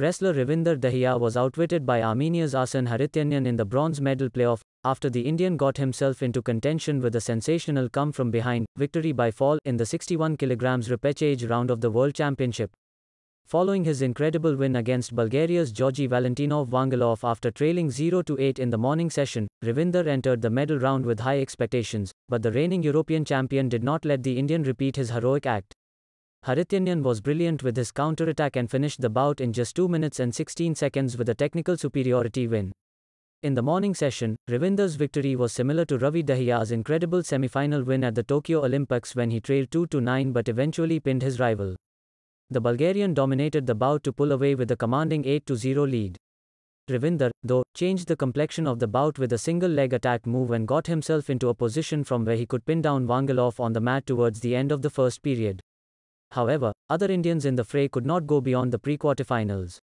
Wrestler Ravinder Dahiya was outwitted by Armenia's Asan Harityanyan in the bronze medal playoff, after the Indian got himself into contention with a sensational come from behind victory by fall in the 61 kg repechage round of the World Championship. Following his incredible win against Bulgaria's Georgi Valentinov Vangalov after trailing 0 8 in the morning session, Ravinder entered the medal round with high expectations, but the reigning European champion did not let the Indian repeat his heroic act. Harityanian was brilliant with his counterattack and finished the bout in just 2 minutes and 16 seconds with a technical superiority win. In the morning session, Ravinder's victory was similar to Ravi Dahiya's incredible semi-final win at the Tokyo Olympics when he trailed 2-9 but eventually pinned his rival. The Bulgarian dominated the bout to pull away with a commanding 8-0 lead. Ravinder, though, changed the complexion of the bout with a single leg attack move and got himself into a position from where he could pin down Vangalov on the mat towards the end of the first period. However, other Indians in the fray could not go beyond the pre-quarterfinals.